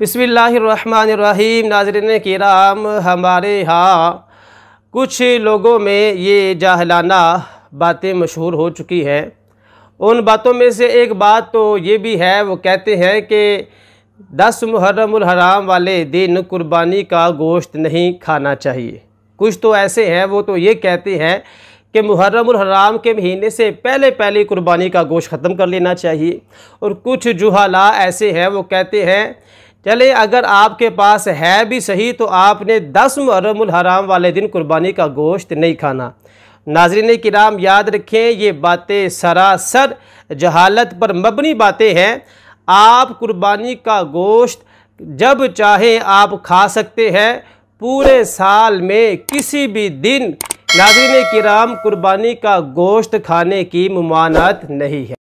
बिसमीम नाजरन कराम हमारे यहाँ कुछ लोगों में ये जाहलाना बातें मशहूर हो चुकी हैं उन बातों में से एक बात तो ये भी है वो कहते हैं कि दस मुहर्रम हराम वाले दिन कुर्बानी का गोश्त नहीं खाना चाहिए कुछ तो ऐसे हैं वो तो ये कहते हैं कि मुहर्रम हराम के महीने से पहले पहले कुर्बानी का गोश्त ख़त्म कर लेना चाहिए और कुछ जुहाला ऐसे हैं वो कहते हैं चले अगर आपके पास है भी सही तो आपने दस मुहर्रमुल हराम वाले दिन कुर्बानी का गोश्त नहीं खाना नाजरीन कराम याद रखें ये बातें सरासर जहालत पर मबनी बातें हैं आप कुर्बानी का गोश्त जब चाहे आप खा सकते हैं पूरे साल में किसी भी दिन नाजरीन कराम कुर्बानी का गोश्त खाने की ममानत नहीं है